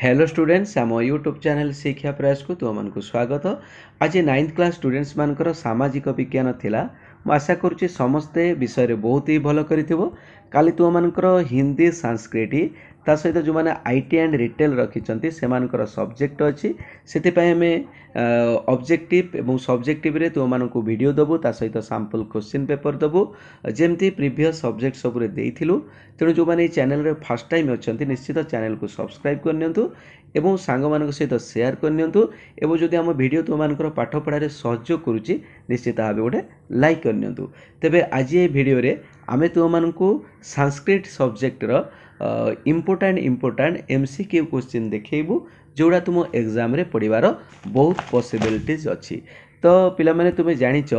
hello students ଆମ YouTube channel Shiksha ପ୍ରୟାସକୁ ତୁମମାନଙ୍କୁ ସ୍ୱାଗତ ଆଜି ନାଇନ୍ଥ କ୍ଲାସ୍ ଷ୍ଟୁଡେଣ୍ଟସ୍ମାନଙ୍କର ସାମାଜିକ ବିଜ୍ଞାନ ଥିଲା ମୁଁ ଆଶା କରୁଛି ସମସ୍ତେ ବିଷୟରେ ବହୁତ ହି ଭଲ କରିଥିବ କାଲି ତୁମମାନଙ୍କର ହିନ୍ଦୀ ସାଂସ୍କ୍ରିଟ ତା ସହିତ ଯେଉଁମାନେ ଆଇ ଟି ଆଣ୍ଡ ରିଟେଲ୍ ରଖିଛନ୍ତି ସେମାନଙ୍କର ସବଜେକ୍ଟ ଅଛି ସେଥିପାଇଁ ଆମେ ଅବଜେକ୍ଟିଭ୍ ଏବଂ ସବଜେକ୍ଟିଭ୍ରେ ତୁମମାନଙ୍କୁ ଭିଡ଼ିଓ ଦେବୁ ତା ସହିତ ସାମ୍ପଲ୍ କୋଶ୍ଚିନ୍ ପେପର୍ ଦେବୁ ଯେମିତି ପ୍ରିଭିୟସ୍ ସବଜେକ୍ଟ ସବୁରେ ଦେଇଥିଲୁ ତେଣୁ ଯେଉଁମାନେ ଏଇ ଚ୍ୟାନେଲ୍ରେ ଫାର୍ଷ୍ଟ ଟାଇମ୍ ଅଛନ୍ତି ନିଶ୍ଚିତ ଚ୍ୟାନେଲ୍କୁ ସବସ୍କ୍ରାଇବ୍ କରିନିଅନ୍ତୁ ଏବଂ ସାଙ୍ଗମାନଙ୍କ ସହିତ ସେୟାର୍ କରିନିଅନ୍ତୁ ଏବଂ ଯଦି ଆମ ଭିଡ଼ିଓ ତୁମମାନଙ୍କର ପାଠପଢ଼ାରେ ସହଯୋଗ କରୁଛି ନିଶ୍ଚିତ ଭାବେ ଗୋଟେ ଲାଇକ୍ କରିନିଅନ୍ତୁ ତେବେ ଆଜି ଏ ଭିଡ଼ିଓରେ ଆମେ ତୁମମାନଙ୍କୁ ସାଂସ୍କ୍ରିଟ୍ ସବଜେକ୍ଟର important important M C Q question ଦେଖେଇବୁ ଯେଉଁଗୁଡ଼ା ତୁମ ଏକ୍ଜାମ୍ରେ ପଡ଼ିବାର ବହୁତ ପସିବିଲିଟିଜ୍ ଅଛି ତ ପିଲାମାନେ ତୁମେ ଜାଣିଛ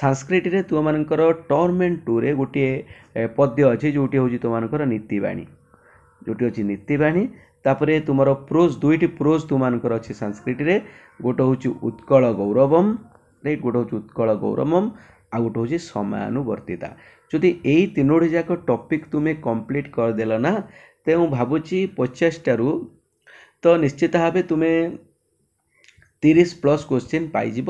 ସାଂସ୍କ୍ରିଟ୍ରେ ତୁମମାନଙ୍କର ଟର୍ମ ଆଣ୍ଡ ଟୁରେ ଗୋଟିଏ ପଦ୍ୟ ଅଛି ଯେଉଁଟି ହେଉଛି ତୁମମାନଙ୍କର ନୀତିବାଣୀ ଯେଉଁଟି ଅଛି ନୀତିବାଣୀ ତାପରେ ତୁମର ପ୍ରୋଜ୍ ଦୁଇଟି ପ୍ରୋଜ୍ ତୁମମାନଙ୍କର ଅଛି ସାଂସ୍କ୍ରିଟ୍ରେ ଗୋଟେ ହେଉଛି ଉତ୍କଳ ଗୌରବମ୍ ରାଇଟ୍ ଗୋଟେ ହେଉଛି ଉତ୍କଳ ଗୌରବମ୍ ଆଉ ଗୋଟେ ହେଉଛି ସମୟାନୁବର୍ତ୍ତିତା ଯଦି ଏଇ ତିନୋଟି ଯାକ ଟପିକ୍ ତୁମେ କମ୍ପ୍ଲିଟ୍ କରିଦେଲ ନା ତେବେ ମୁଁ ଭାବୁଛି ପଚାଶଟାରୁ ତ ନିଶ୍ଚିତ ଭାବେ ତୁମେ ତିରିଶ ପ୍ଲସ୍ କୋଶ୍ଚିନ୍ ପାଇଯିବ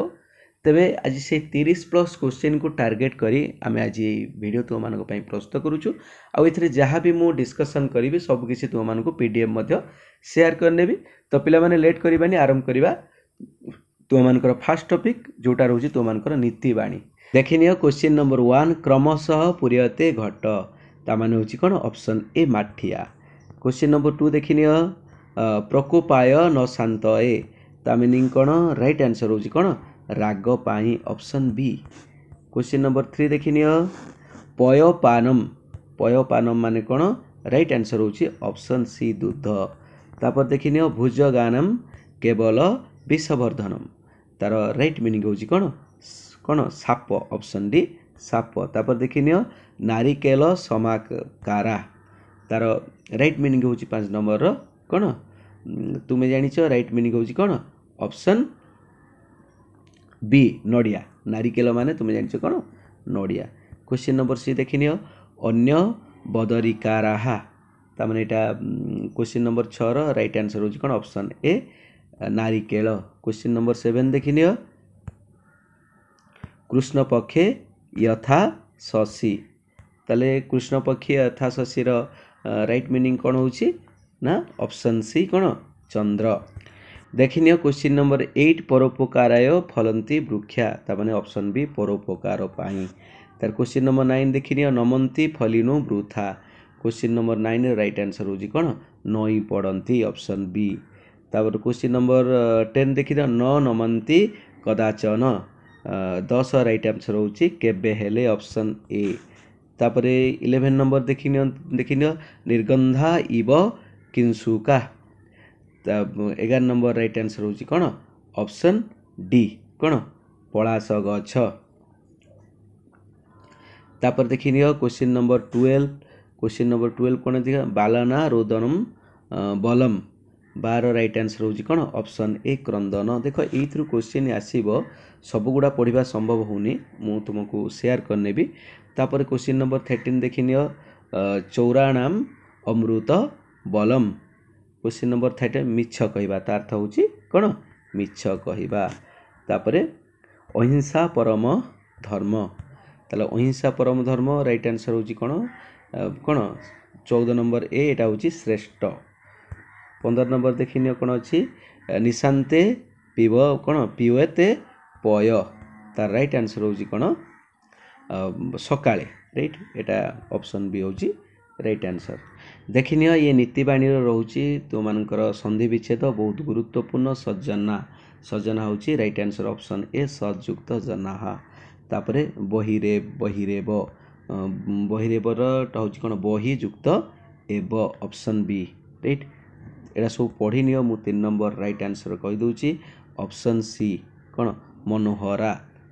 ତେବେ ଆଜି ସେଇ ତିରିଶ ପ୍ଲସ୍ କୋଶ୍ଚିନ୍କୁ ଟାର୍ଗେଟ୍ କରି ଆମେ ଆଜି ଏଇ ଭିଡ଼ିଓ ତୁମମାନଙ୍କ ପାଇଁ ପ୍ରସ୍ତୁତ କରୁଛୁ ଆଉ ଏଥିରେ ଯାହା ବି ମୁଁ ଡିସ୍କସନ୍ କରିବି ସବୁକିଛି ତୁମମାନଙ୍କୁ ପି ଡି ଏଫ୍ ମଧ୍ୟ ସେୟାର କରିନେବି ତ ପିଲାମାନେ ଲେଟ୍ କରିବାନି ଆରମ୍ଭ କରିବା ତୁମମାନଙ୍କର ଫାର୍ଷ୍ଟ ଟପିକ୍ ଯେଉଁଟା ରହୁଛି ତୁମମାନଙ୍କର ନୀତିବାଣୀ ଦେଖିନିଅ କୋଶ୍ଚିନ୍ ନମ୍ବର ୱାନ୍ କ୍ରମଶଃ ପୂର୍ୟତେ ଘଟ ତା ମାନେ ହେଉଛି କ'ଣ ଅପସନ୍ ଏ ମାଠିଆ କୋଶ୍ଚିନ୍ ନମ୍ବର ଟୁ ଦେଖିନିଅ ପ୍ରକୋପାୟ ନ ଶାନ୍ତ ଏ ତା ମିନିଂ କ'ଣ ରାଇଟ୍ ଆନ୍ସର୍ ହେଉଛି କ'ଣ ରାଗ ପାଇଁ option B question number three ଦେଖିନିଅ ପୟପାନମ୍ ପୟପାନମ୍ ମାନେ କ'ଣ ରାଇଟ୍ ଆନ୍ସର୍ ହେଉଛି ଅପସନ୍ ସି ଦୁଧ ତାପରେ ଦେଖିନିଅ ଭୁଜଗାନମ୍ କେବଳ ବିଷବର୍ଦ୍ଧନମ୍ ତାର ରାଇଟ୍ ମିନିଂ ହେଉଛି କ'ଣ କ'ଣ ସାପ ଅପସନ୍ ଡି ସାପ ତାପରେ ଦେଖି ନିଅ ନାରିକେଲ ସମାକାରା ତାର ରାଇଟ୍ ମିନିଂ ହେଉଛି ପାଞ୍ଚ ନମ୍ବରର କ'ଣ ତୁମେ ଜାଣିଛ ରାଇଟ୍ ମିନିଂ ହେଉଛି କ'ଣ ଅପସନ୍ ବି ନଡ଼ିଆ ନାରିକେଲ ମାନେ ତୁମେ ଜାଣିଛ କ'ଣ ନଡ଼ିଆ କୋଶ୍ଚିନ୍ ନମ୍ବର ସି ଦେଖିନିଅ ଅନ୍ୟ ବଦରିକା ରାହା ତାମାନେ ଏଇଟା କୋଶ୍ଚିନ୍ ନମ୍ବର ଛଅର ରାଇଟ୍ ଆନ୍ସର୍ ହେଉଛି କ'ଣ ଅପସନ୍ ଏ ନାରିକେଳ କୋଶ୍ଚିନ୍ ନମ୍ବର ସେଭେନ୍ ଦେଖିନିଅ कृष्ण पक्ष यथा तले कृष्ण पक्ष यथा शशी रइट मिनिङ ना अप्सन सी कन चंद्र देखिनिय कोचिन् नम्बर एट परोपकारय फल वृक्षा अप्सन बी परोपकार पार्वन नम्बर नाइन देखिनि नमन्त वृथा वृथावश्चिन् नम्बर नाइन रइट आन्सर हुन्छ कन् नडी अप्सन बी वि तोसिन नम्बर टेन देखि न नमंती कदाचन दस रइट आन्सर हुन्छ के अप्सन ए तर इलेभेन नम्बर देखिनिगन्धा इब किन्सुका एघार नम्बर रइट आन्सर हुन्छ कन अप्सन डि कन पलास गछ त देखियो number twelve question number twelve कन्ट बालना रोदनम बलम ବାର ରାଇଟ୍ ଆନ୍ସର ହେଉଛି କ'ଣ ଅପସନ୍ ଏ କ୍ରନ୍ଦନ ଦେଖ ଏଇଥିରୁ କୋଶ୍ଚିନ୍ ଆସିବ ସବୁଗୁଡ଼ା ପଢ଼ିବା ସମ୍ଭବ ହେଉନି ମୁଁ ତୁମକୁ ସେୟାର କରିନେବି ତାପରେ କୋଶ୍ଚିନ୍ ନମ୍ବର ଥାର୍ଟିନ୍ ଦେଖିନିଅ ଚୌରାଣାମ ଅମୃତ ବଲମ କୋଶ୍ଚିନ୍ ନମ୍ବର ଥାର୍ଟିନ୍ ମିଛ କହିବା ତା ଅର୍ଥ ହେଉଛି କ'ଣ ମିଛ କହିବା ତାପରେ ଅହିଂସା ପରମ ଧର୍ମ ତାହେଲେ ଅହିଂସା ପରମ ଧର୍ମ ରାଇଟ୍ ଆନ୍ସର୍ ହେଉଛି କ'ଣ କ'ଣ ଚଉଦ ନମ୍ବର ଏଇଟା ହେଉଛି ଶ୍ରେଷ୍ଠ ପନ୍ଦର ନମ୍ବର ଦେଖିନିଅ କ'ଣ ଅଛି ନିଶାନ୍ତେ ପିବ କ'ଣ ପିଓଏତେ ପୟ ତାର ରାଇଟ୍ ଆନ୍ସର୍ ହେଉଛି କ'ଣ ସକାଳେ ରାଇଟ୍ ଏଇଟା ଅପସନ୍ ବି ହେଉଛି ରାଇଟ୍ ଆନ୍ସର୍ ଦେଖିନିଅ ଇଏ ନୀତିବାଣୀର ରହୁଛି ତୁମମାନଙ୍କର ସନ୍ଧି ବିଚ୍ଛେଦ ବହୁତ ଗୁରୁତ୍ୱପୂର୍ଣ୍ଣ ସଜନା ସଜନା ହେଉଛି ରାଇଟ୍ ଆନ୍ସର୍ ଅପସନ୍ ଏ ସଯୁକ୍ତ ଜନାହା ତାପରେ ବହିରେ ବହିରେବ ବହିରେବରଟା ହେଉଛି କ'ଣ ବହିଯୁକ୍ତ ଏବ ଅପସନ୍ ବି ରାଇଟ୍ ଏଇଟା ସବୁ ପଢ଼ି ନିଅ ମୁଁ ତିନି ନମ୍ବର ରାଇଟ୍ ଆନ୍ସର୍ କହିଦେଉଛି ଅପସନ୍ ସି କ'ଣ ମନୋହରା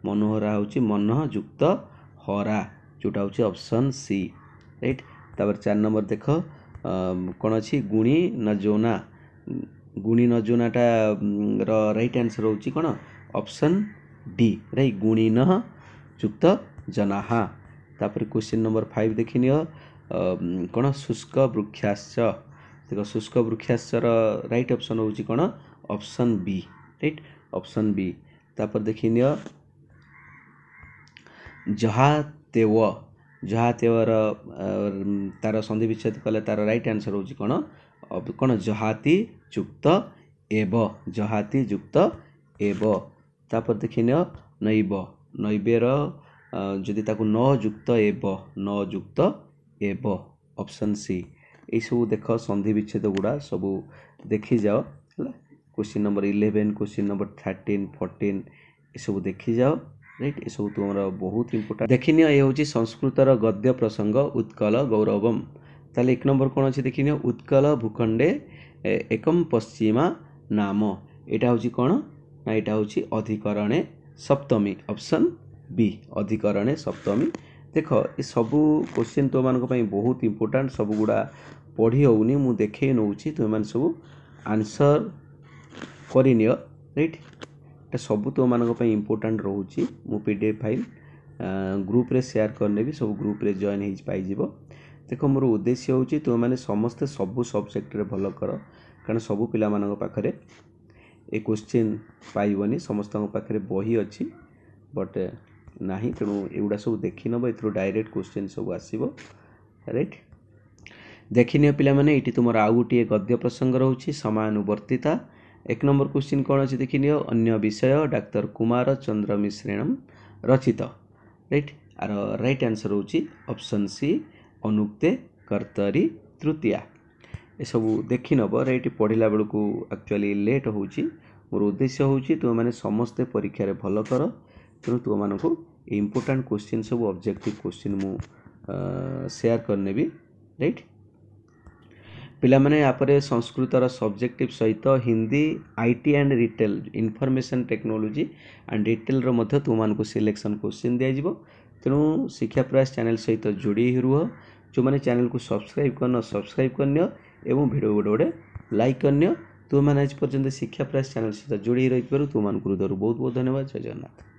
ମନୋହରା ହେଉଛି ମନଃ ହରା ଯେଉଁଟା ହେଉଛି ଅପସନ୍ ସି ରାଇଟ୍ ତାପରେ ଚାରି ନମ୍ବର ଦେଖ କ'ଣ ଅଛି ଗୁଣି ନଜୋନା ଗୁଣି ନଜୋନାଟା ର ରାଇଟ୍ ଆନ୍ସର୍ ହେଉଛି କ'ଣ ଅପସନ୍ ଡି ରାଇଟ୍ ଗୁଣି ନହ ଯୁକ୍ତ ଜନାହା ତାପରେ କୋଶ୍ଚିନ୍ ନମ୍ବର ଫାଇଭ୍ ଦେଖିନିଅ କ'ଣ ଶୁଷ୍କ ବୃକ୍ଷାଶ୍ଚ ଦେଖ ଶୁଷ୍କ ବୃକ୍ଷାଶର ରାଇଟ୍ ଅପସନ୍ ହେଉଛି କ'ଣ option B right option B ତାପରେ ଦେଖିନିଅ ଜହା ତେୱ ଜହା ତେୱର ତାର ସନ୍ଧି ବିଚ୍ଛେଦ କଲେ ତାର ରାଇଟ୍ ଆନ୍ସର୍ ହେଉଛି କ'ଣ କ'ଣ ଜହାତି ଯୁକ୍ତ ଏବ ଜହାତି ଯୁକ୍ତ ଏବ ତାପରେ ଦେଖିନିଅ ନୈବ ନୈବେର ଯଦି ତାକୁ ନ ଯୁକ୍ତ ଏବ ନ ଯୁକ୍ତ ଏବ ଅପସନ୍ ସି ଏଇସବୁ ଦେଖ ସନ୍ଧି ବିଚ୍ଛେଦ ଗୁଡ଼ା ସବୁ ଦେଖିଯାଅ ହେଲା question number eleven question number thirteen fourteen ଏସବୁ ଦେଖିଯାଅ ରାଇଟ୍ ଏସବୁ ତୁମର ବହୁତ ଇମ୍ପୋର୍ଟାଣ୍ଟ ଦେଖିନିଅ ଏ ହେଉଛି ସଂସ୍କୃତର ଗଦ୍ୟ ପ୍ରସଙ୍ଗ ଉତ୍କଳ ଗୌରବମ୍ ତାହେଲେ ଏକ ନମ୍ବର୍ କ'ଣ ଅଛି ଦେଖିନିଅ ଉତ୍କଳ ଭୂଖଣ୍ଡେ ଏକମ୍ ପଶ୍ଚିମା ନାମ ଏଇଟା ହେଉଛି କ'ଣ ନା ଏଇଟା ହେଉଛି ଅଧିକରଣେ ସପ୍ତମୀ ଅପସନ୍ ବି ଅଧିକରଣେ ସପ୍ତମୀ ଦେଖ ଏ ସବୁ କୋଶ୍ଚିନ୍ ତୁମମାନଙ୍କ ପାଇଁ ବହୁତ ଇମ୍ପୋର୍ଟାଣ୍ଟ ସବୁଗୁଡ଼ା ପଢ଼ି ହେଉନି ମୁଁ ଦେଖେଇ ନେଉଛି ତୁମେମାନେ ସବୁ ଆନ୍ସର୍ କରିନିଅ ରାଇଟ୍ ଏଇଟା ସବୁ ତୁମମାନଙ୍କ ପାଇଁ ଇମ୍ପୋର୍ଟାଣ୍ଟ୍ ରହୁଛି ମୁଁ ପି ଡି ଏଫ୍ ଫାଇଲ୍ ଗ୍ରୁପ୍ରେ ସେୟାର୍ କରିନେବି ସବୁ ଗ୍ରୁପ୍ରେ ଜଏନ୍ ହେଇ ପାଇଯିବ ଦେଖ ମୋର ଉଦ୍ଦେଶ୍ୟ ହେଉଛି ତୁମେମାନେ ସମସ୍ତେ ସବୁ ସବଜେକ୍ଟରେ ଭଲ କର କାରଣ ସବୁ ପିଲାମାନଙ୍କ ପାଖରେ ଏ କୋଶ୍ଚିନ୍ ପାଇବନି ସମସ୍ତଙ୍କ ପାଖରେ ବହି ଅଛି ବଟ୍ ନାହିଁ ତେଣୁ ଏଗୁଡ଼ା ସବୁ ଦେଖିନେବ ଏଥିରୁ ଡାଇରେକ୍ଟ କୋଶ୍ଚିନ୍ ସବୁ ଆସିବ ରାଇଟ୍ ଦେଖିନିଅ ପିଲାମାନେ ଏଇଠି ତୁମର ଆଉ ଗୋଟିଏ ଗଦ୍ୟ ପ୍ରସଙ୍ଗ ରହୁଛି ସମୟାନୁବର୍ତ୍ତିତା ଏକ ନମ୍ବର କୋଶ୍ଚିନ୍ କ'ଣ ଅଛି ଦେଖିନିଅ ଅନ୍ୟ ବିଷୟ ଡାକ୍ତର କୁମାର ଚନ୍ଦ୍ର ମିଶ୍ରଣମ୍ ରଚିତ ରାଇଟ୍ ଆର ରାଇଟ୍ ଆନ୍ସର୍ ହେଉଛି ଅପସନ୍ ସି ଅନୁକ୍ତେ କର୍ତ୍ତରୀ ତୃତୀୟା ଏସବୁ ଦେଖିନେବ ଏଇଠି ପଢ଼ିଲା ବେଳକୁ ଆକ୍ଚୁଆଲି ଲେଟ୍ ହେଉଛି ମୋର ଉଦ୍ଦେଶ୍ୟ ହେଉଛି ତୁମେମାନେ ସମସ୍ତେ ପରୀକ୍ଷାରେ ଭଲ କର ତେଣୁ ତୁମମାନଙ୍କୁ ଇମ୍ପୋର୍ଟାଣ୍ଟ କୋଶ୍ଚିନ୍ ସବୁ ଅବଜେକ୍ଟିଭ୍ କୋଶ୍ଚିନ୍ ମୁଁ ସେୟାର କରିନେବି ରାଇଟ୍ ପିଲାମାନେ ୟାପରେ ସଂସ୍କୃତର ସବଜେକ୍ଟିଭ୍ ସହିତ Hindi I T and retail information technology and ରିଟେଲ୍ର ମଧ୍ୟ ତୁମମାନଙ୍କୁ ସିଲେକ୍ସନ୍ କୋଶ୍ଚିନ୍ ଦିଆଯିବ ତେଣୁ ଶିକ୍ଷା ପ୍ରୟାସ ଚ୍ୟାନେଲ୍ ସହିତ ଯୋଡ଼ି ରୁହ ଯେଉଁମାନେ ଚ୍ୟାନେଲ୍କୁ ସବସ୍କ୍ରାଇବ୍ କରିନ ସବସ୍କ୍ରାଇବ୍ କରିନିଅ ଏବଂ ଭିଡ଼ିଓ ଗୋଟେ ଗୋଟେ ଲାଇକ୍ କରିନିଅ ତୁମେମାନେ ଆଜି ପର୍ଯ୍ୟନ୍ତ ଶିକ୍ଷା ପ୍ରୟାସ ଚ୍ୟାନେଲ୍ ସହିତ ଯୋଡ଼ି ରହିଥିବାରୁ ତୁମମାନଙ୍କୁ ହୃଦୟରୁ ବହୁତ ବହୁତ ଧନ୍ୟବାଦ ଜୟ ଜଗନ୍ନାଥ